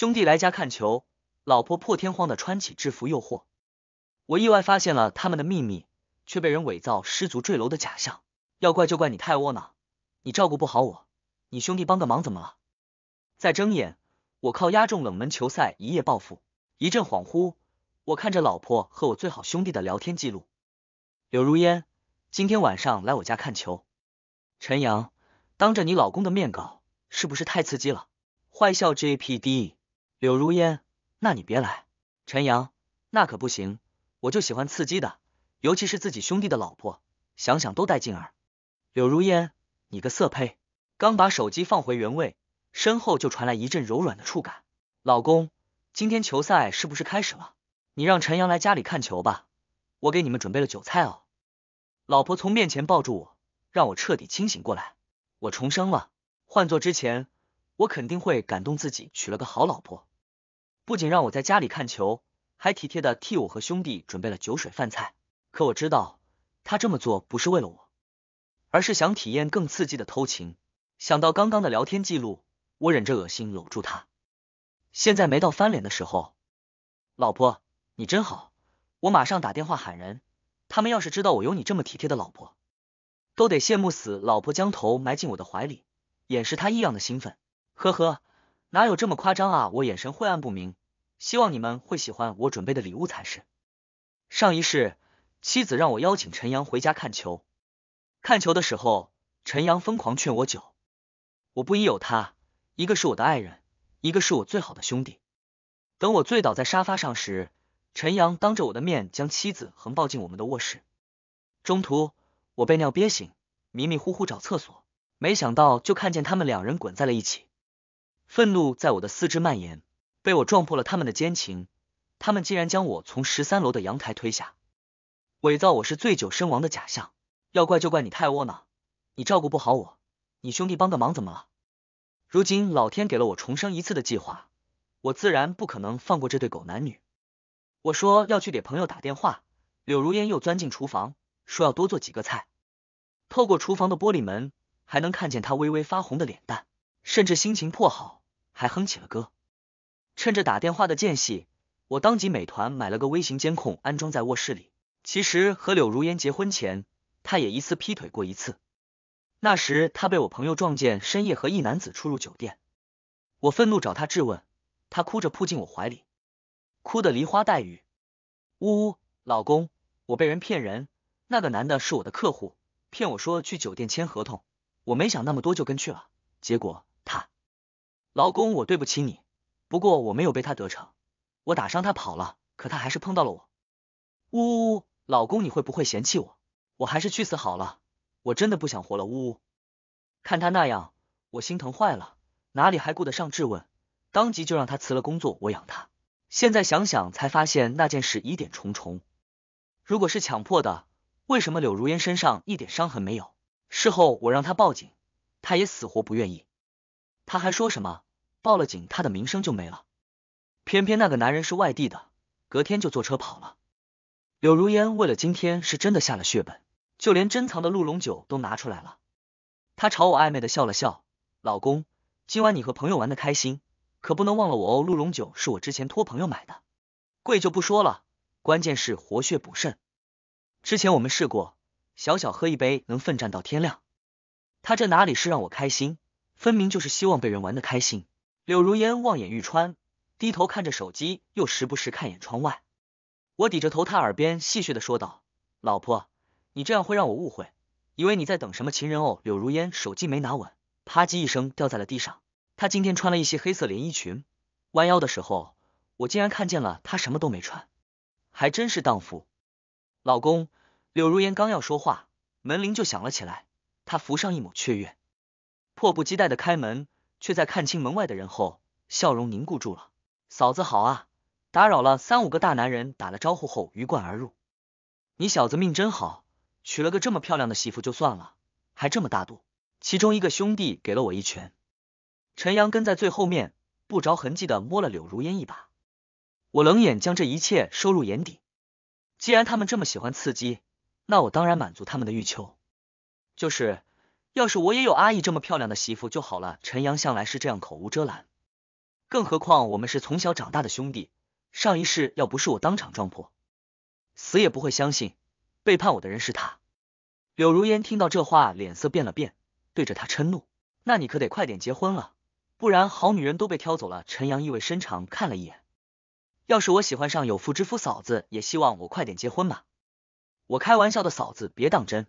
兄弟来家看球，老婆破天荒的穿起制服诱惑我，意外发现了他们的秘密，却被人伪造失足坠楼的假象。要怪就怪你太窝囊，你照顾不好我，你兄弟帮个忙怎么了？再睁眼，我靠压中冷门球赛一夜暴富，一阵恍惚，我看着老婆和我最好兄弟的聊天记录。柳如烟，今天晚上来我家看球。陈阳，当着你老公的面搞，是不是太刺激了？坏笑 J P D。柳如烟，那你别来。陈阳，那可不行，我就喜欢刺激的，尤其是自己兄弟的老婆，想想都带劲儿。柳如烟，你个色胚！刚把手机放回原位，身后就传来一阵柔软的触感。老公，今天球赛是不是开始了？你让陈阳来家里看球吧，我给你们准备了酒菜哦。老婆从面前抱住我，让我彻底清醒过来。我重生了，换做之前，我肯定会感动自己娶了个好老婆。不仅让我在家里看球，还体贴的替我和兄弟准备了酒水饭菜。可我知道他这么做不是为了我，而是想体验更刺激的偷情。想到刚刚的聊天记录，我忍着恶心搂住他。现在没到翻脸的时候，老婆你真好，我马上打电话喊人。他们要是知道我有你这么体贴的老婆，都得羡慕死。老婆将头埋进我的怀里，掩饰她异样的兴奋。呵呵。哪有这么夸张啊！我眼神晦暗不明，希望你们会喜欢我准备的礼物才是。上一世，妻子让我邀请陈阳回家看球，看球的时候，陈阳疯狂劝我酒，我不宜有他，一个是我的爱人，一个是我最好的兄弟。等我醉倒在沙发上时，陈阳当着我的面将妻子横抱进我们的卧室，中途我被尿憋醒，迷迷糊糊找厕所，没想到就看见他们两人滚在了一起。愤怒在我的四肢蔓延，被我撞破了他们的奸情，他们竟然将我从十三楼的阳台推下，伪造我是醉酒身亡的假象。要怪就怪你太窝囊，你照顾不好我，你兄弟帮个忙怎么了？如今老天给了我重生一次的计划，我自然不可能放过这对狗男女。我说要去给朋友打电话，柳如烟又钻进厨房，说要多做几个菜。透过厨房的玻璃门，还能看见她微微发红的脸蛋，甚至心情颇好。还哼起了歌。趁着打电话的间隙，我当即美团买了个微型监控，安装在卧室里。其实和柳如烟结婚前，她也一次劈腿过一次。那时她被我朋友撞见，深夜和一男子出入酒店。我愤怒找他质问，他哭着扑进我怀里，哭得梨花带雨。呜呜，老公，我被人骗人，那个男的是我的客户，骗我说去酒店签合同，我没想那么多就跟去了，结果。老公，我对不起你，不过我没有被他得逞，我打伤他跑了，可他还是碰到了我。呜呜，呜，老公你会不会嫌弃我？我还是去死好了，我真的不想活了。呜呜，看他那样，我心疼坏了，哪里还顾得上质问，当即就让他辞了工作，我养他。现在想想才发现那件事疑点重重，如果是强迫的，为什么柳如烟身上一点伤痕没有？事后我让他报警，他也死活不愿意，他还说什么？报了警，他的名声就没了。偏偏那个男人是外地的，隔天就坐车跑了。柳如烟为了今天是真的下了血本，就连珍藏的鹿茸酒都拿出来了。她朝我暧昧的笑了笑，老公，今晚你和朋友玩的开心，可不能忘了我哦。鹿茸酒是我之前托朋友买的，贵就不说了，关键是活血补肾。之前我们试过，小小喝一杯能奋战到天亮。他这哪里是让我开心，分明就是希望被人玩的开心。柳如烟望眼欲穿，低头看着手机，又时不时看眼窗外。我抵着头，他耳边戏谑的说道：“老婆，你这样会让我误会，以为你在等什么情人哦。”柳如烟手机没拿稳，啪叽一声掉在了地上。她今天穿了一些黑色连衣裙，弯腰的时候，我竟然看见了她什么都没穿，还真是荡妇。老公，柳如烟刚要说话，门铃就响了起来。她浮上一抹雀跃，迫不及待的开门。却在看清门外的人后，笑容凝固住了。嫂子好啊，打扰了。三五个大男人打了招呼后，鱼贯而入。你小子命真好，娶了个这么漂亮的媳妇，就算了，还这么大度。其中一个兄弟给了我一拳。陈阳跟在最后面，不着痕迹的摸了柳如烟一把。我冷眼将这一切收入眼底。既然他们这么喜欢刺激，那我当然满足他们的欲求。就是。要是我也有阿姨这么漂亮的媳妇就好了。陈阳向来是这样口无遮拦，更何况我们是从小长大的兄弟，上一世要不是我当场撞破，死也不会相信背叛我的人是他。柳如烟听到这话，脸色变了变，对着他嗔怒：“那你可得快点结婚了，不然好女人都被挑走了。”陈阳意味深长看了一眼：“要是我喜欢上有妇之夫，嫂子也希望我快点结婚吧。我开玩笑的，嫂子别当真。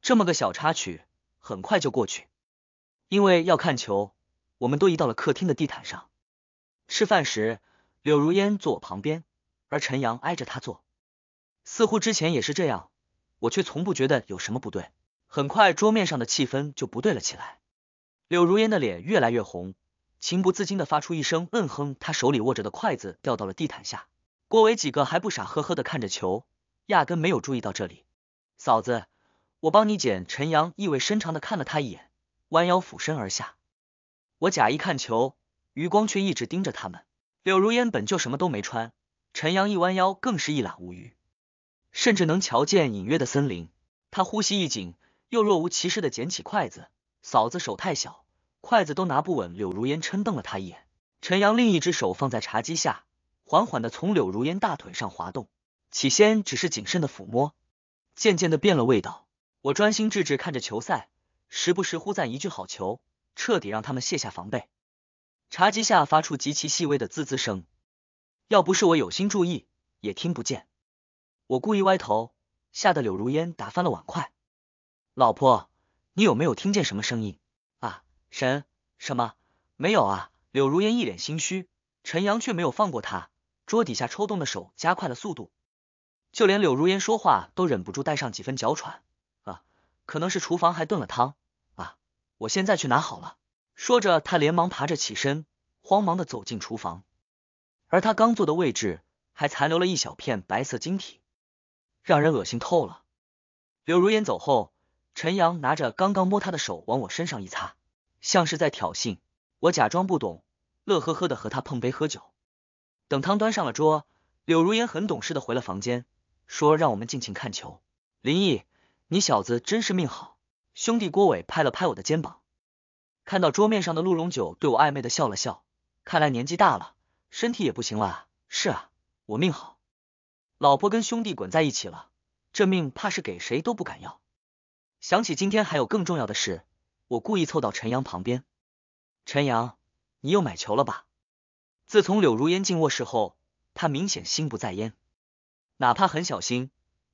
这么个小插曲。”很快就过去，因为要看球，我们都移到了客厅的地毯上。吃饭时，柳如烟坐我旁边，而陈阳挨着他坐，似乎之前也是这样，我却从不觉得有什么不对。很快，桌面上的气氛就不对了起来，柳如烟的脸越来越红，情不自禁的发出一声嗯哼，她手里握着的筷子掉到了地毯下。郭伟几个还不傻呵呵的看着球，压根没有注意到这里。嫂子。我帮你捡。陈阳意味深长的看了他一眼，弯腰俯身而下。我假意看球，余光却一直盯着他们。柳如烟本就什么都没穿，陈阳一弯腰更是一览无余，甚至能瞧见隐约的森林。他呼吸一紧，又若无其事的捡起筷子。嫂子手太小，筷子都拿不稳。柳如烟嗔瞪了他一眼。陈阳另一只手放在茶几下，缓缓的从柳如烟大腿上滑动。起先只是谨慎的抚摸，渐渐的变了味道。我专心致志看着球赛，时不时呼赞一句“好球”，彻底让他们卸下防备。茶几下发出极其细微的滋滋声，要不是我有心注意，也听不见。我故意歪头，吓得柳如烟打翻了碗筷。老婆，你有没有听见什么声音啊？神什么没有啊？柳如烟一脸心虚，陈阳却没有放过他，桌底下抽动的手加快了速度，就连柳如烟说话都忍不住带上几分脚喘。可能是厨房还炖了汤啊，我现在去拿好了。说着，他连忙爬着起身，慌忙的走进厨房，而他刚坐的位置还残留了一小片白色晶体，让人恶心透了。柳如烟走后，陈阳拿着刚刚摸他的手往我身上一擦，像是在挑衅。我假装不懂，乐呵呵的和他碰杯喝酒。等汤端上了桌，柳如烟很懂事的回了房间，说让我们尽情看球。林毅。你小子真是命好，兄弟郭伟拍了拍我的肩膀，看到桌面上的鹿茸酒，对我暧昧的笑了笑。看来年纪大了，身体也不行了啊。是啊，我命好，老婆跟兄弟滚在一起了，这命怕是给谁都不敢要。想起今天还有更重要的事，我故意凑到陈阳旁边。陈阳，你又买球了吧？自从柳如烟进卧室后，他明显心不在焉，哪怕很小心。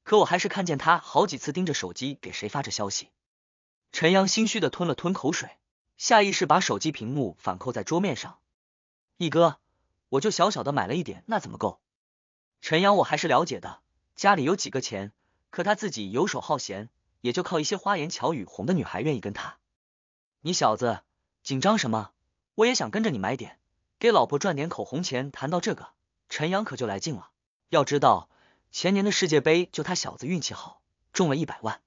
可我还是看见他好几次盯着手机给谁发着消息。陈阳心虚的吞了吞口水，下意识把手机屏幕反扣在桌面上。一哥，我就小小的买了一点，那怎么够？陈阳，我还是了解的，家里有几个钱，可他自己游手好闲，也就靠一些花言巧语哄的女孩愿意跟他。你小子紧张什么？我也想跟着你买点，给老婆赚点口红钱。谈到这个，陈阳可就来劲了，要知道。前年的世界杯，就他小子运气好，中了一百万。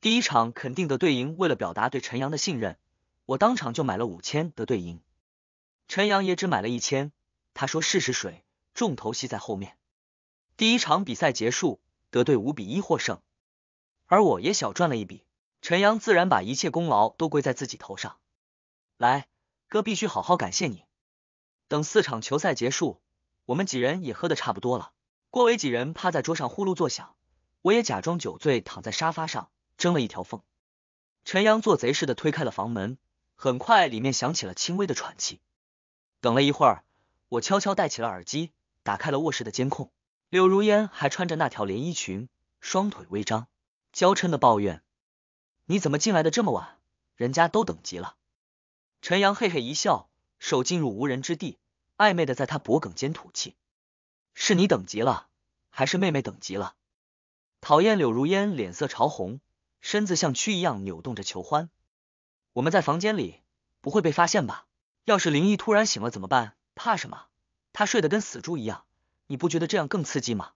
第一场肯定得队赢，为了表达对陈阳的信任，我当场就买了五千的队赢。陈阳也只买了一千，他说试试水，重头戏在后面。第一场比赛结束，得队五比一获胜，而我也小赚了一笔。陈阳自然把一切功劳都归在自己头上。来，哥必须好好感谢你。等四场球赛结束，我们几人也喝的差不多了。郭伟几人趴在桌上呼噜作响，我也假装酒醉躺在沙发上，睁了一条缝。陈阳做贼似的推开了房门，很快里面响起了轻微的喘气。等了一会儿，我悄悄戴起了耳机，打开了卧室的监控。柳如烟还穿着那条连衣裙，双腿微张，娇嗔的抱怨：“你怎么进来的这么晚？人家都等急了。”陈阳嘿嘿一笑，手进入无人之地，暧昧的在他脖颈间吐气。是你等急了，还是妹妹等急了？讨厌！柳如烟脸色潮红，身子像蛆一样扭动着求欢。我们在房间里不会被发现吧？要是林毅突然醒了怎么办？怕什么？他睡得跟死猪一样，你不觉得这样更刺激吗？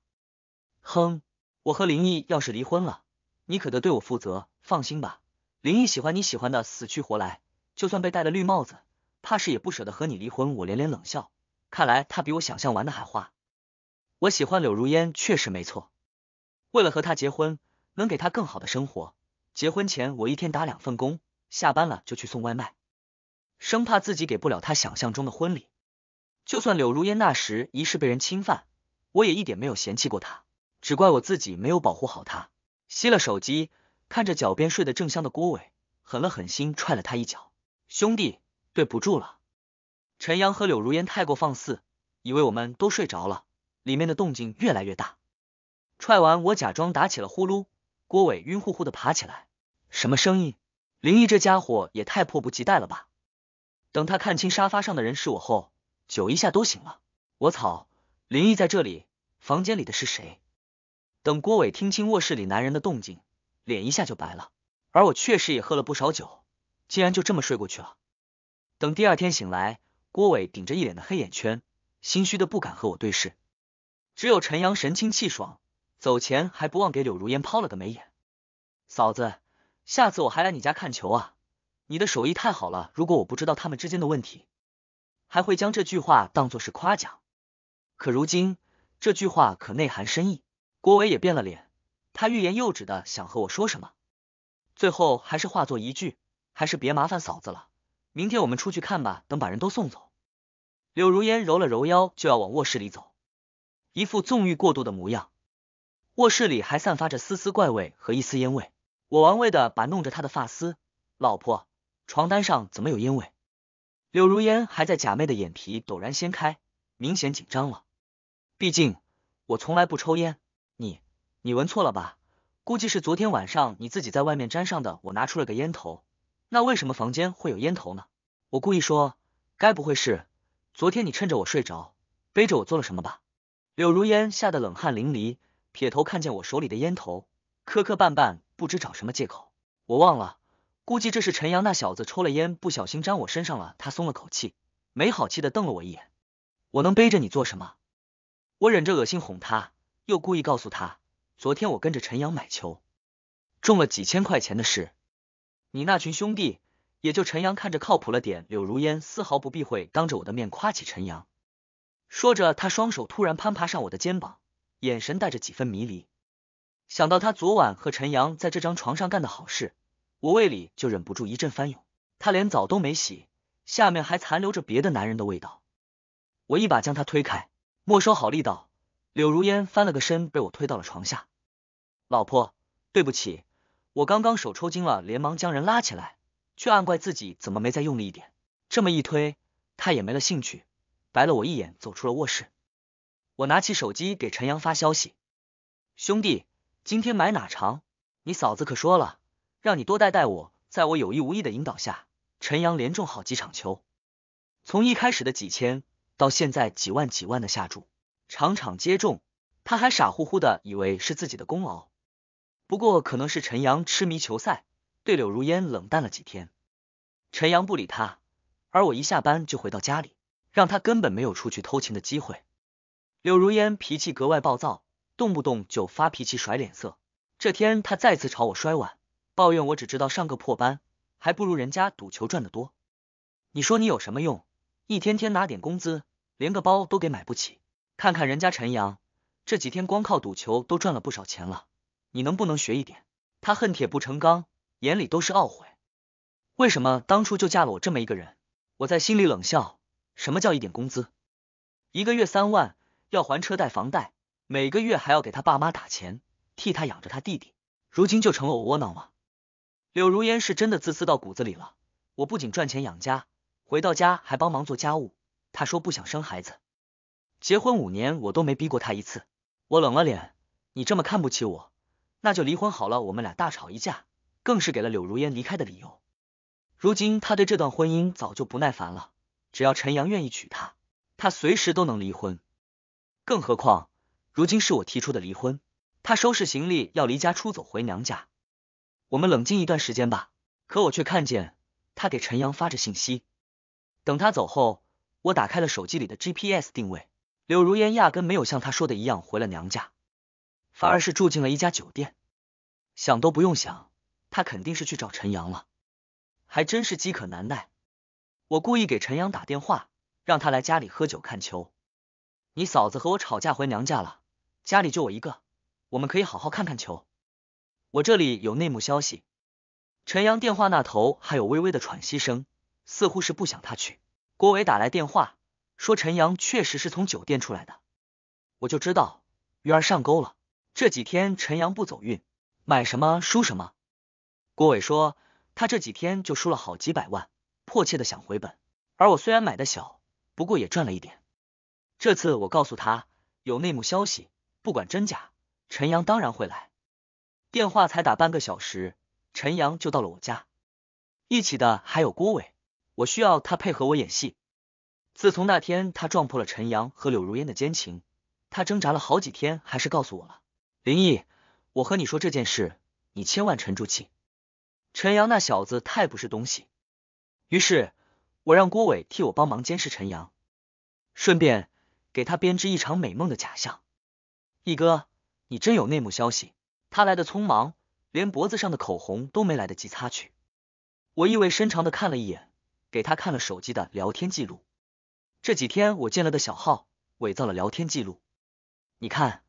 哼，我和林毅要是离婚了，你可得对我负责。放心吧，林毅喜欢你喜欢的死去活来，就算被戴了绿帽子，怕是也不舍得和你离婚。我连连冷笑，看来他比我想象完的还花。我喜欢柳如烟，确实没错。为了和她结婚，能给她更好的生活，结婚前我一天打两份工，下班了就去送外卖，生怕自己给不了她想象中的婚礼。就算柳如烟那时疑似被人侵犯，我也一点没有嫌弃过她，只怪我自己没有保护好她。熄了手机，看着脚边睡得正香的郭伟，狠了狠心踹了他一脚。兄弟，对不住了。陈阳和柳如烟太过放肆，以为我们都睡着了。里面的动静越来越大，踹完我假装打起了呼噜，郭伟晕乎乎的爬起来，什么声音？林毅这家伙也太迫不及待了吧！等他看清沙发上的人是我后，酒一下都醒了。我操，林毅在这里，房间里的是谁？等郭伟听清卧室里男人的动静，脸一下就白了。而我确实也喝了不少酒，竟然就这么睡过去了。等第二天醒来，郭伟顶着一脸的黑眼圈，心虚的不敢和我对视。只有陈阳神清气爽，走前还不忘给柳如烟抛了个眉眼。嫂子，下次我还来你家看球啊！你的手艺太好了，如果我不知道他们之间的问题，还会将这句话当做是夸奖。可如今这句话可内涵深意。郭伟也变了脸，他欲言又止的想和我说什么，最后还是化作一句，还是别麻烦嫂子了，明天我们出去看吧。等把人都送走，柳如烟揉了揉腰，就要往卧室里走。一副纵欲过度的模样，卧室里还散发着丝丝怪味和一丝烟味。我玩味的把弄着他的发丝，老婆，床单上怎么有烟味？柳如烟还在假寐的眼皮陡然掀开，明显紧张了。毕竟我从来不抽烟，你，你闻错了吧？估计是昨天晚上你自己在外面沾上的。我拿出了个烟头，那为什么房间会有烟头呢？我故意说，该不会是昨天你趁着我睡着，背着我做了什么吧？柳如烟吓得冷汗淋漓，撇头看见我手里的烟头，磕磕绊绊不知找什么借口。我忘了，估计这是陈阳那小子抽了烟不小心沾我身上了。他松了口气，没好气的瞪了我一眼。我能背着你做什么？我忍着恶心哄他，又故意告诉他，昨天我跟着陈阳买球，中了几千块钱的事。你那群兄弟，也就陈阳看着靠谱了点。柳如烟丝毫不避讳，当着我的面夸起陈阳。说着，他双手突然攀爬上我的肩膀，眼神带着几分迷离。想到他昨晚和陈阳在这张床上干的好事，我胃里就忍不住一阵翻涌。他连澡都没洗，下面还残留着别的男人的味道。我一把将他推开，没收好力道，柳如烟翻了个身，被我推到了床下。老婆，对不起，我刚刚手抽筋了，连忙将人拉起来，却暗怪自己怎么没再用力一点。这么一推，他也没了兴趣。白了我一眼，走出了卧室。我拿起手机给陈阳发消息：“兄弟，今天买哪场？你嫂子可说了，让你多带带我。”在我有意无意的引导下，陈阳连中好几场球，从一开始的几千，到现在几万几万的下注，场场皆中。他还傻乎乎的以为是自己的功劳。不过，可能是陈阳痴迷球赛，对柳如烟冷淡了几天。陈阳不理他，而我一下班就回到家里。让他根本没有出去偷情的机会。柳如烟脾气格外暴躁，动不动就发脾气甩脸色。这天，她再次朝我摔碗，抱怨我只知道上个破班，还不如人家赌球赚的多。你说你有什么用？一天天拿点工资，连个包都给买不起。看看人家陈阳，这几天光靠赌球都赚了不少钱了。你能不能学一点？他恨铁不成钢，眼里都是懊悔。为什么当初就嫁了我这么一个人？我在心里冷笑。什么叫一点工资？一个月三万，要还车贷、房贷，每个月还要给他爸妈打钱，替他养着他弟弟，如今就成了我窝囊吗？柳如烟是真的自私到骨子里了。我不仅赚钱养家，回到家还帮忙做家务。他说不想生孩子，结婚五年我都没逼过他一次。我冷了脸，你这么看不起我，那就离婚好了。我们俩大吵一架，更是给了柳如烟离开的理由。如今他对这段婚姻早就不耐烦了。只要陈阳愿意娶她，她随时都能离婚。更何况，如今是我提出的离婚，她收拾行李要离家出走回娘家。我们冷静一段时间吧。可我却看见她给陈阳发着信息。等他走后，我打开了手机里的 GPS 定位，柳如烟压根没有像她说的一样回了娘家，反而是住进了一家酒店。想都不用想，她肯定是去找陈阳了。还真是饥渴难耐。我故意给陈阳打电话，让他来家里喝酒看球。你嫂子和我吵架回娘家了，家里就我一个，我们可以好好看看球。我这里有内幕消息。陈阳电话那头还有微微的喘息声，似乎是不想他去。郭伟打来电话说陈阳确实是从酒店出来的，我就知道鱼儿上钩了。这几天陈阳不走运，买什么输什么。郭伟说他这几天就输了好几百万。迫切的想回本，而我虽然买的小，不过也赚了一点。这次我告诉他有内幕消息，不管真假，陈阳当然会来。电话才打半个小时，陈阳就到了我家，一起的还有郭伟。我需要他配合我演戏。自从那天他撞破了陈阳和柳如烟的奸情，他挣扎了好几天，还是告诉我了。林毅，我和你说这件事，你千万沉住气。陈阳那小子太不是东西。于是，我让郭伟替我帮忙监视陈阳，顺便给他编织一场美梦的假象。一哥，你真有内幕消息？他来的匆忙，连脖子上的口红都没来得及擦去。我意味深长的看了一眼，给他看了手机的聊天记录。这几天我建了的小号，伪造了聊天记录。你看，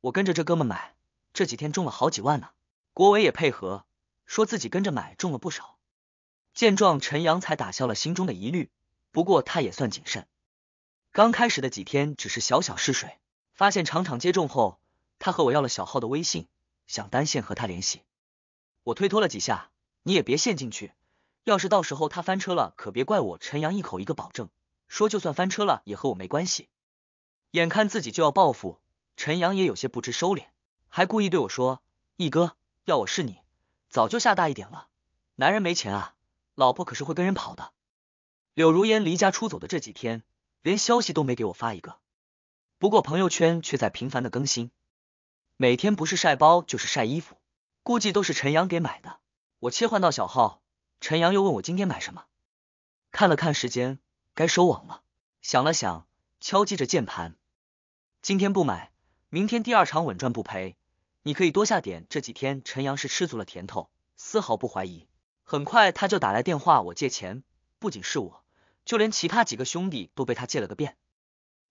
我跟着这哥们买，这几天中了好几万呢。郭伟也配合，说自己跟着买，中了不少。见状，陈阳才打消了心中的疑虑。不过他也算谨慎，刚开始的几天只是小小试水，发现场场接中后，他和我要了小号的微信，想单线和他联系。我推脱了几下，你也别陷进去，要是到时候他翻车了，可别怪我。陈阳一口一个保证，说就算翻车了也和我没关系。眼看自己就要报复，陈阳也有些不知收敛，还故意对我说：“一哥，要我是你，早就下大一点了。男人没钱啊。”老婆可是会跟人跑的。柳如烟离家出走的这几天，连消息都没给我发一个，不过朋友圈却在频繁的更新，每天不是晒包就是晒衣服，估计都是陈阳给买的。我切换到小号，陈阳又问我今天买什么，看了看时间，该收网了。想了想，敲击着键盘，今天不买，明天第二场稳赚不赔，你可以多下点。这几天陈阳是吃足了甜头，丝毫不怀疑。很快他就打来电话，我借钱，不仅是我，就连其他几个兄弟都被他借了个遍。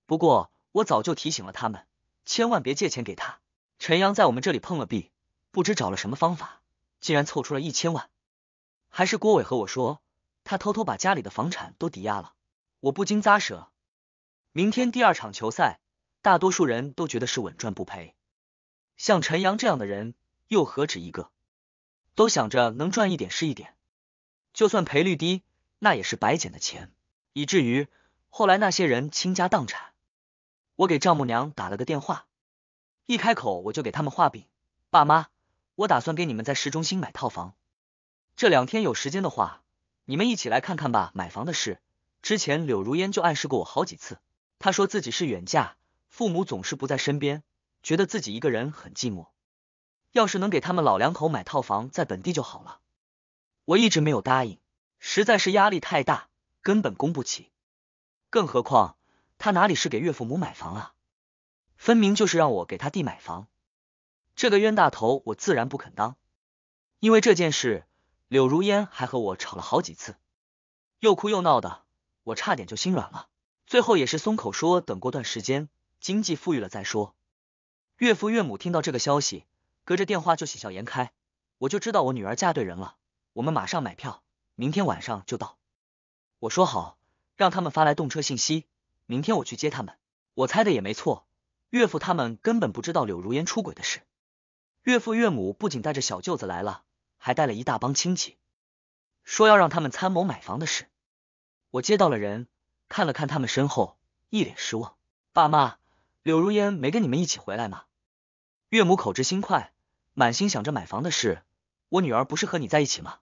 不过我早就提醒了他们，千万别借钱给他。陈阳在我们这里碰了壁，不知找了什么方法，竟然凑出了一千万。还是郭伟和我说，他偷偷把家里的房产都抵押了。我不禁咂舌。明天第二场球赛，大多数人都觉得是稳赚不赔。像陈阳这样的人，又何止一个？都想着能赚一点是一点，就算赔率低，那也是白捡的钱，以至于后来那些人倾家荡产。我给丈母娘打了个电话，一开口我就给他们画饼。爸妈，我打算给你们在市中心买套房，这两天有时间的话，你们一起来看看吧。买房的事，之前柳如烟就暗示过我好几次，她说自己是远嫁，父母总是不在身边，觉得自己一个人很寂寞。要是能给他们老两口买套房在本地就好了，我一直没有答应，实在是压力太大，根本供不起。更何况他哪里是给岳父母买房啊，分明就是让我给他弟买房。这个冤大头我自然不肯当。因为这件事，柳如烟还和我吵了好几次，又哭又闹的，我差点就心软了。最后也是松口说等过段时间经济富裕了再说。岳父岳母听到这个消息。隔着电话就喜笑颜开，我就知道我女儿嫁对人了。我们马上买票，明天晚上就到。我说好，让他们发来动车信息，明天我去接他们。我猜的也没错，岳父他们根本不知道柳如烟出轨的事。岳父岳母不仅带着小舅子来了，还带了一大帮亲戚，说要让他们参谋买房的事。我接到了人，看了看他们身后，一脸失望。爸妈，柳如烟没跟你们一起回来吗？岳母口直心快。满心想着买房的事，我女儿不是和你在一起吗？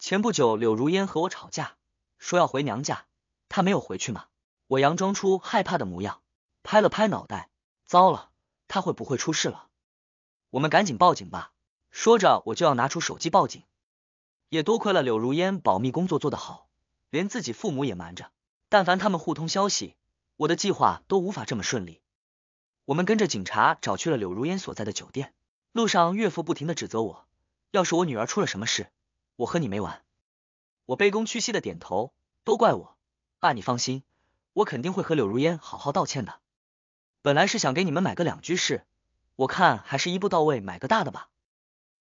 前不久柳如烟和我吵架，说要回娘家，她没有回去吗？我佯装出害怕的模样，拍了拍脑袋，糟了，她会不会出事了？我们赶紧报警吧！说着，我就要拿出手机报警。也多亏了柳如烟保密工作做得好，连自己父母也瞒着。但凡他们互通消息，我的计划都无法这么顺利。我们跟着警察找去了柳如烟所在的酒店。路上岳父不停的指责我，要是我女儿出了什么事，我和你没完。我卑躬屈膝的点头，都怪我，爸你放心，我肯定会和柳如烟好好道歉的。本来是想给你们买个两居室，我看还是一步到位买个大的吧。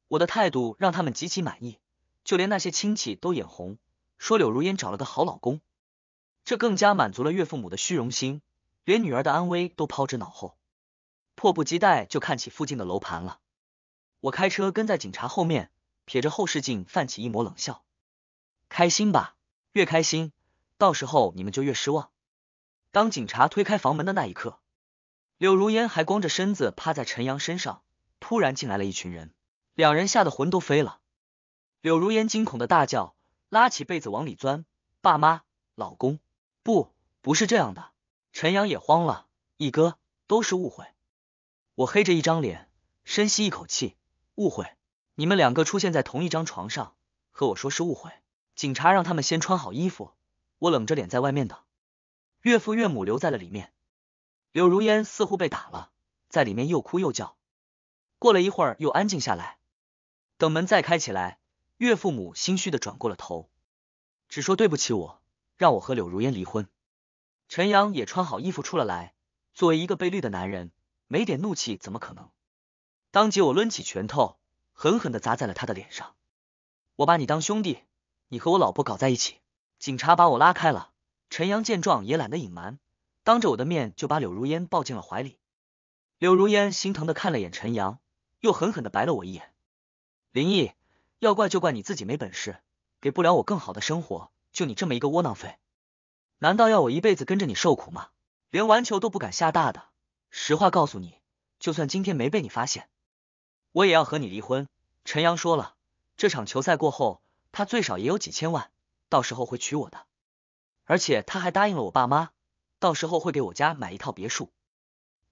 我的态度让他们极其满意，就连那些亲戚都眼红，说柳如烟找了个好老公，这更加满足了岳父母的虚荣心，连女儿的安危都抛之脑后，迫不及待就看起附近的楼盘了。我开车跟在警察后面，撇着后视镜，泛起一抹冷笑。开心吧，越开心，到时候你们就越失望。当警察推开房门的那一刻，柳如烟还光着身子趴在陈阳身上，突然进来了一群人，两人吓得魂都飞了。柳如烟惊恐的大叫，拉起被子往里钻。爸妈，老公，不，不是这样的。陈阳也慌了，一哥，都是误会。我黑着一张脸，深吸一口气。误会，你们两个出现在同一张床上，和我说是误会。警察让他们先穿好衣服，我冷着脸在外面等，岳父岳母留在了里面。柳如烟似乎被打了，在里面又哭又叫，过了一会儿又安静下来。等门再开起来，岳父母心虚的转过了头，只说对不起我，让我和柳如烟离婚。陈阳也穿好衣服出了来，作为一个被绿的男人，没点怒气怎么可能？当即，我抡起拳头，狠狠地砸在了他的脸上。我把你当兄弟，你和我老婆搞在一起，警察把我拉开了。陈阳见状也懒得隐瞒，当着我的面就把柳如烟抱进了怀里。柳如烟心疼的看了眼陈阳，又狠狠的白了我一眼。林毅，要怪就怪你自己没本事，给不了我更好的生活。就你这么一个窝囊废，难道要我一辈子跟着你受苦吗？连玩球都不敢下大的。实话告诉你，就算今天没被你发现。我也要和你离婚。陈阳说了，这场球赛过后，他最少也有几千万，到时候会娶我的。而且他还答应了我爸妈，到时候会给我家买一套别墅，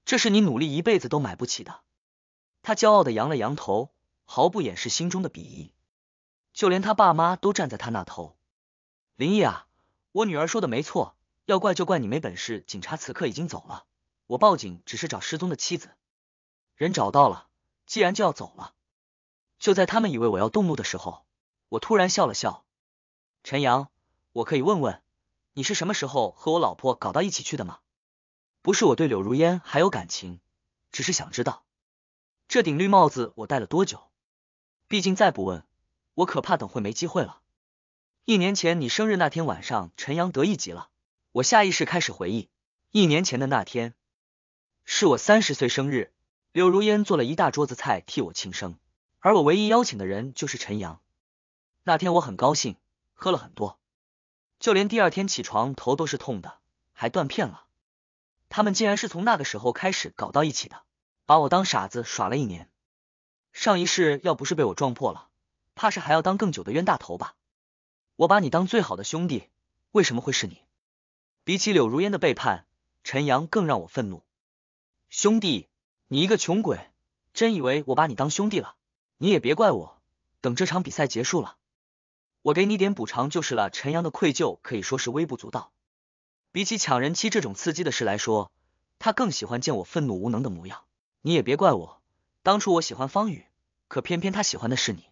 这是你努力一辈子都买不起的。他骄傲的扬了扬头，毫不掩饰心中的鄙夷。就连他爸妈都站在他那头。林毅啊，我女儿说的没错，要怪就怪你没本事。警察此刻已经走了，我报警只是找失踪的妻子，人找到了。既然就要走了，就在他们以为我要动怒的时候，我突然笑了笑。陈阳，我可以问问，你是什么时候和我老婆搞到一起去的吗？不是我对柳如烟还有感情，只是想知道这顶绿帽子我戴了多久。毕竟再不问，我可怕等会没机会了。一年前你生日那天晚上，陈阳得意极了。我下意识开始回忆，一年前的那天，是我三十岁生日。柳如烟做了一大桌子菜替我庆生，而我唯一邀请的人就是陈阳。那天我很高兴，喝了很多，就连第二天起床头都是痛的，还断片了。他们竟然是从那个时候开始搞到一起的，把我当傻子耍了一年。上一世要不是被我撞破了，怕是还要当更久的冤大头吧。我把你当最好的兄弟，为什么会是你？比起柳如烟的背叛，陈阳更让我愤怒，兄弟。你一个穷鬼，真以为我把你当兄弟了？你也别怪我。等这场比赛结束了，我给你点补偿就是了。陈阳的愧疚可以说是微不足道，比起抢人妻这种刺激的事来说，他更喜欢见我愤怒无能的模样。你也别怪我，当初我喜欢方宇，可偏偏他喜欢的是你。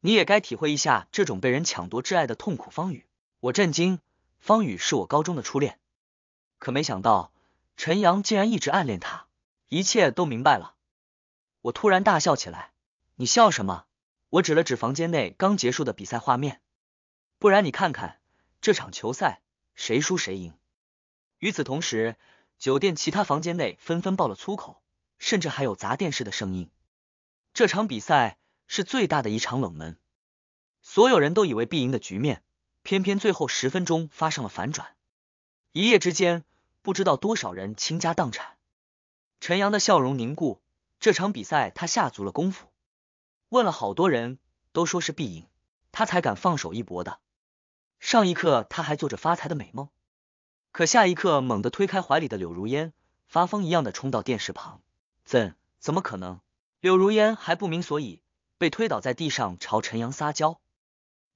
你也该体会一下这种被人抢夺挚爱的痛苦。方宇，我震惊，方宇是我高中的初恋，可没想到陈阳竟然一直暗恋他。一切都明白了，我突然大笑起来。你笑什么？我指了指房间内刚结束的比赛画面。不然你看看这场球赛谁输谁赢？与此同时，酒店其他房间内纷纷爆了粗口，甚至还有砸电视的声音。这场比赛是最大的一场冷门，所有人都以为必赢的局面，偏偏最后十分钟发生了反转。一夜之间，不知道多少人倾家荡产。陈阳的笑容凝固，这场比赛他下足了功夫，问了好多人，都说是必赢，他才敢放手一搏的。上一刻他还做着发财的美梦，可下一刻猛地推开怀里的柳如烟，发疯一样的冲到电视旁。怎怎么可能？柳如烟还不明所以，被推倒在地上，朝陈阳撒娇：“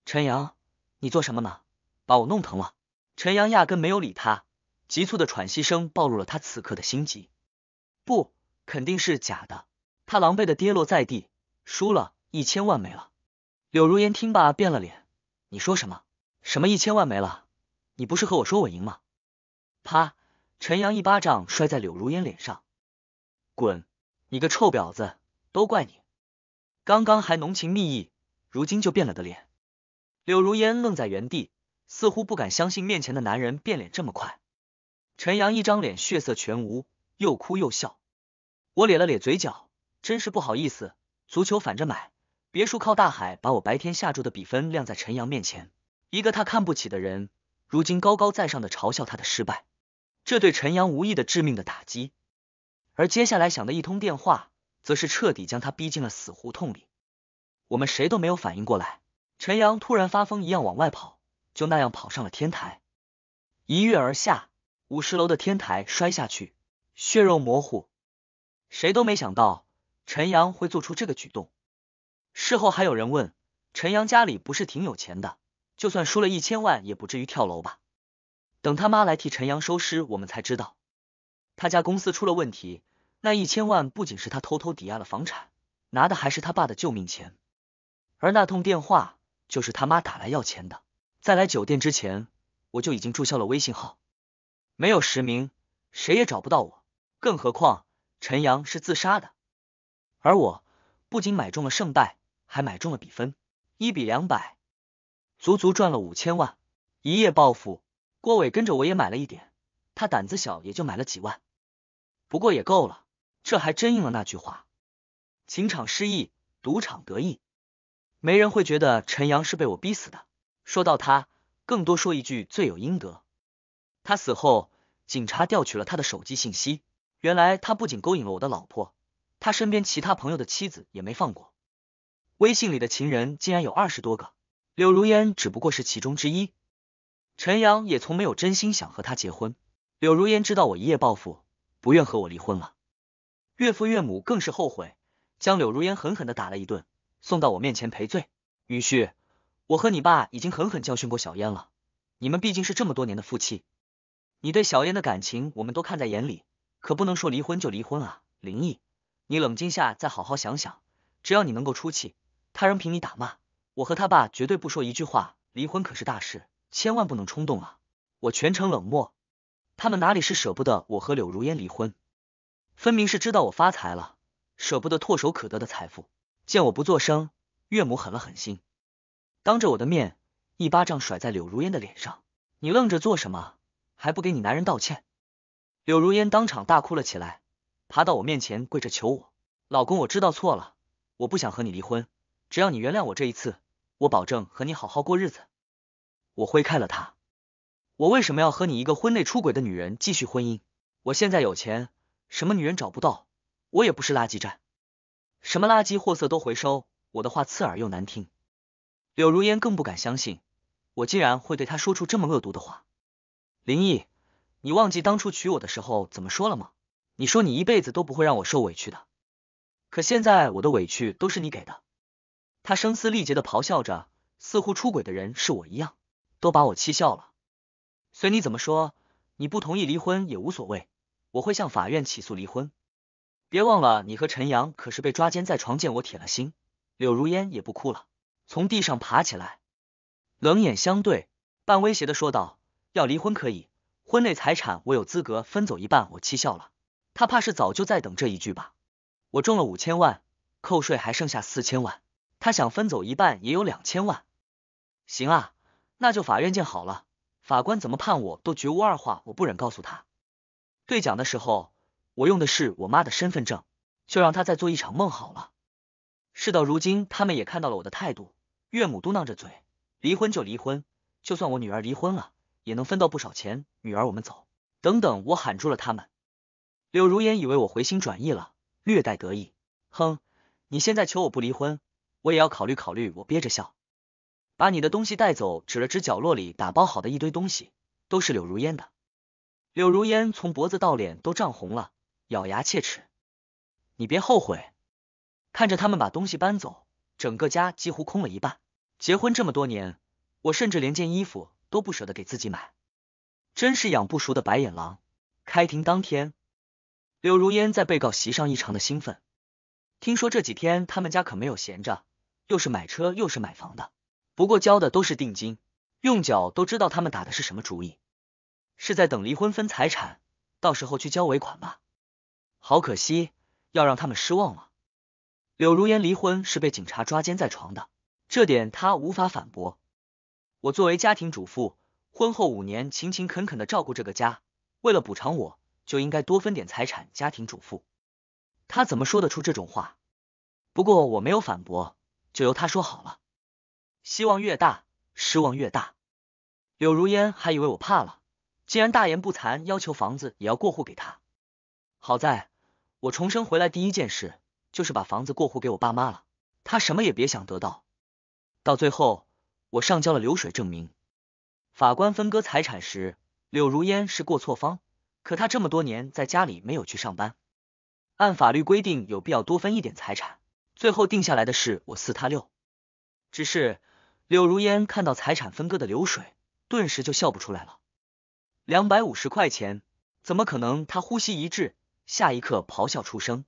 陈阳，你做什么呢？把我弄疼了。”陈阳压根没有理他，急促的喘息声暴露了他此刻的心急。不，肯定是假的。他狼狈的跌落在地，输了一千万没了。柳如烟听罢变了脸，你说什么？什么一千万没了？你不是和我说我赢吗？啪！陈阳一巴掌摔在柳如烟脸上，滚！你个臭婊子！都怪你！刚刚还浓情蜜意，如今就变了的脸。柳如烟愣在原地，似乎不敢相信面前的男人变脸这么快。陈阳一张脸血色全无。又哭又笑，我咧了咧嘴角，真是不好意思。足球反着买，别墅靠大海，把我白天下注的比分晾在陈阳面前，一个他看不起的人，如今高高在上的嘲笑他的失败，这对陈阳无意的致命的打击。而接下来想的一通电话，则是彻底将他逼进了死胡同里。我们谁都没有反应过来，陈阳突然发疯一样往外跑，就那样跑上了天台，一跃而下，五十楼的天台摔下去。血肉模糊，谁都没想到陈阳会做出这个举动。事后还有人问陈阳，家里不是挺有钱的，就算输了一千万也不至于跳楼吧？等他妈来替陈阳收尸，我们才知道他家公司出了问题。那一千万不仅是他偷偷抵押了房产，拿的还是他爸的救命钱。而那通电话就是他妈打来要钱的。在来酒店之前，我就已经注销了微信号，没有实名，谁也找不到我。更何况，陈阳是自杀的，而我不仅买中了胜败，还买中了比分，一比两百，足足赚了五千万，一夜暴富。郭伟跟着我也买了一点，他胆子小，也就买了几万，不过也够了。这还真应了那句话：情场失意，赌场得意。没人会觉得陈阳是被我逼死的。说到他，更多说一句，罪有应得。他死后，警察调取了他的手机信息。原来他不仅勾引了我的老婆，他身边其他朋友的妻子也没放过。微信里的情人竟然有二十多个，柳如烟只不过是其中之一。陈阳也从没有真心想和他结婚。柳如烟知道我一夜暴富，不愿和我离婚了。岳父岳母更是后悔，将柳如烟狠狠的打了一顿，送到我面前赔罪。女婿，我和你爸已经狠狠教训过小燕了。你们毕竟是这么多年的夫妻，你对小燕的感情我们都看在眼里。可不能说离婚就离婚啊，林毅，你冷静下再好好想想。只要你能够出气，他人凭你打骂，我和他爸绝对不说一句话。离婚可是大事，千万不能冲动啊！我全程冷漠，他们哪里是舍不得我和柳如烟离婚，分明是知道我发财了，舍不得唾手可得的财富。见我不作声，岳母狠了狠心，当着我的面一巴掌甩在柳如烟的脸上。你愣着做什么？还不给你男人道歉？柳如烟当场大哭了起来，爬到我面前跪着求我：“老公，我知道错了，我不想和你离婚，只要你原谅我这一次，我保证和你好好过日子。”我挥开了她，我为什么要和你一个婚内出轨的女人继续婚姻？我现在有钱，什么女人找不到？我也不是垃圾站，什么垃圾货色都回收。我的话刺耳又难听，柳如烟更不敢相信，我竟然会对她说出这么恶毒的话，林毅。你忘记当初娶我的时候怎么说了吗？你说你一辈子都不会让我受委屈的，可现在我的委屈都是你给的。他声嘶力竭的咆哮着，似乎出轨的人是我一样，都把我气笑了。随你怎么说，你不同意离婚也无所谓，我会向法院起诉离婚。别忘了，你和陈阳可是被抓奸在床，见我铁了心。柳如烟也不哭了，从地上爬起来，冷眼相对，半威胁的说道：“要离婚可以。”婚内财产我有资格分走一半，我气笑了，他怕是早就在等这一句吧。我中了五千万，扣税还剩下四千万，他想分走一半也有两千万。行啊，那就法院见好了，法官怎么判我都绝无二话，我不忍告诉他。兑奖的时候我用的是我妈的身份证，就让他再做一场梦好了。事到如今他们也看到了我的态度，岳母嘟囔着嘴，离婚就离婚，就算我女儿离婚了。也能分到不少钱，女儿，我们走。等等，我喊住了他们。柳如烟以为我回心转意了，略带得意。哼，你现在求我不离婚，我也要考虑考虑。我憋着笑，把你的东西带走，指了指角落里打包好的一堆东西，都是柳如烟的。柳如烟从脖子到脸都涨红了，咬牙切齿。你别后悔。看着他们把东西搬走，整个家几乎空了一半。结婚这么多年，我甚至连件衣服。都不舍得给自己买，真是养不熟的白眼狼。开庭当天，柳如烟在被告席上异常的兴奋。听说这几天他们家可没有闲着，又是买车又是买房的。不过交的都是定金，用脚都知道他们打的是什么主意，是在等离婚分财产，到时候去交尾款吧。好可惜，要让他们失望了。柳如烟离婚是被警察抓奸在床的，这点她无法反驳。我作为家庭主妇，婚后五年勤勤恳恳的照顾这个家，为了补偿我，就应该多分点财产。家庭主妇，他怎么说得出这种话？不过我没有反驳，就由他说好了。希望越大，失望越大。柳如烟还以为我怕了，竟然大言不惭要求房子也要过户给他。好在我重生回来第一件事就是把房子过户给我爸妈了，他什么也别想得到。到最后。我上交了流水证明，法官分割财产时，柳如烟是过错方，可她这么多年在家里没有去上班，按法律规定有必要多分一点财产。最后定下来的是我四他六，只是柳如烟看到财产分割的流水，顿时就笑不出来了。两百五十块钱，怎么可能？他呼吸一滞，下一刻咆哮出声：“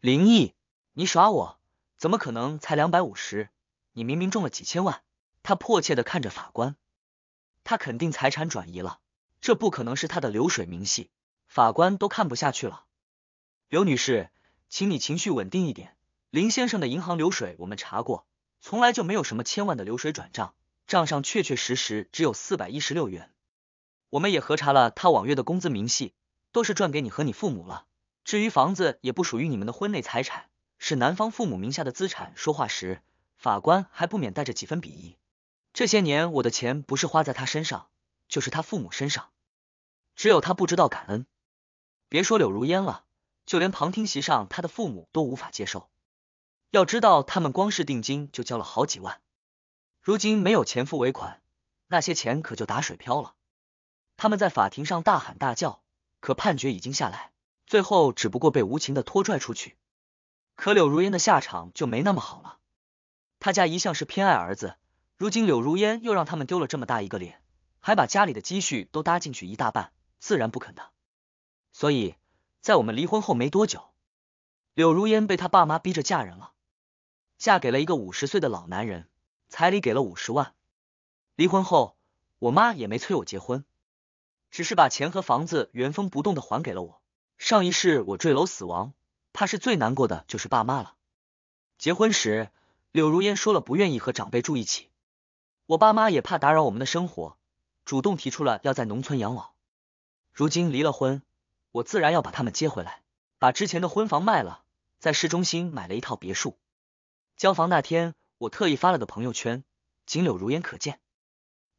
林毅，你耍我？怎么可能才两百五十？你明明中了几千万！”他迫切的看着法官，他肯定财产转移了，这不可能是他的流水明细。法官都看不下去了。刘女士，请你情绪稳定一点。林先生的银行流水我们查过，从来就没有什么千万的流水转账，账上确确实实只有四百一十六元。我们也核查了他往月的工资明细，都是转给你和你父母了。至于房子，也不属于你们的婚内财产，是男方父母名下的资产。说话时，法官还不免带着几分鄙夷。这些年，我的钱不是花在他身上，就是他父母身上。只有他不知道感恩。别说柳如烟了，就连旁听席上，他的父母都无法接受。要知道，他们光是定金就交了好几万，如今没有钱付尾款，那些钱可就打水漂了。他们在法庭上大喊大叫，可判决已经下来，最后只不过被无情的拖拽出去。可柳如烟的下场就没那么好了。他家一向是偏爱儿子。如今柳如烟又让他们丢了这么大一个脸，还把家里的积蓄都搭进去一大半，自然不肯的。所以，在我们离婚后没多久，柳如烟被她爸妈逼着嫁人了，嫁给了一个五十岁的老男人，彩礼给了五十万。离婚后，我妈也没催我结婚，只是把钱和房子原封不动的还给了我。上一世我坠楼死亡，怕是最难过的，就是爸妈了。结婚时，柳如烟说了不愿意和长辈住一起。我爸妈也怕打扰我们的生活，主动提出了要在农村养老。如今离了婚，我自然要把他们接回来，把之前的婚房卖了，在市中心买了一套别墅。交房那天，我特意发了个朋友圈，仅柳如烟可见。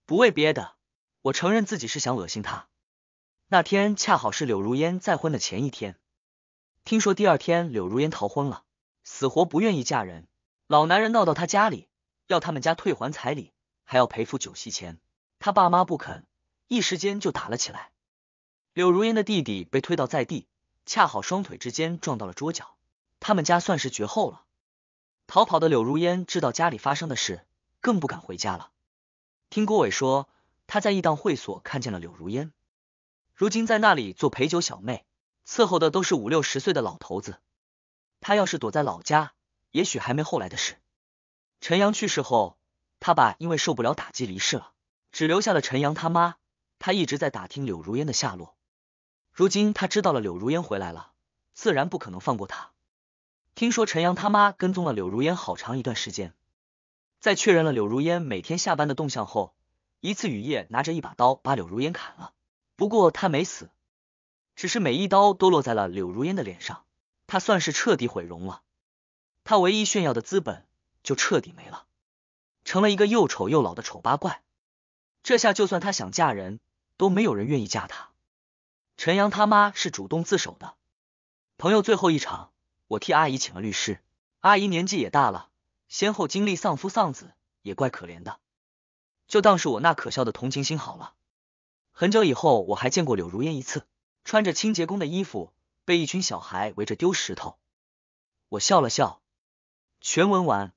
不为别的，我承认自己是想恶心他。那天恰好是柳如烟再婚的前一天，听说第二天柳如烟逃婚了，死活不愿意嫁人。老男人闹到他家里，要他们家退还彩礼。还要赔付酒席钱，他爸妈不肯，一时间就打了起来。柳如烟的弟弟被推倒在地，恰好双腿之间撞到了桌角，他们家算是绝后了。逃跑的柳如烟知道家里发生的事，更不敢回家了。听郭伟说，他在一档会所看见了柳如烟，如今在那里做陪酒小妹，伺候的都是五六十岁的老头子。他要是躲在老家，也许还没后来的事。陈阳去世后。他爸因为受不了打击离世了，只留下了陈阳他妈。他一直在打听柳如烟的下落，如今他知道了柳如烟回来了，自然不可能放过他。听说陈阳他妈跟踪了柳如烟好长一段时间，在确认了柳如烟每天下班的动向后，一次雨夜拿着一把刀把柳如烟砍了。不过他没死，只是每一刀都落在了柳如烟的脸上，他算是彻底毁容了。他唯一炫耀的资本就彻底没了。成了一个又丑又老的丑八怪，这下就算她想嫁人，都没有人愿意嫁她。陈阳他妈是主动自首的，朋友最后一场，我替阿姨请了律师。阿姨年纪也大了，先后经历丧夫丧子，也怪可怜的，就当是我那可笑的同情心好了。很久以后，我还见过柳如烟一次，穿着清洁工的衣服，被一群小孩围着丢石头。我笑了笑。全文完。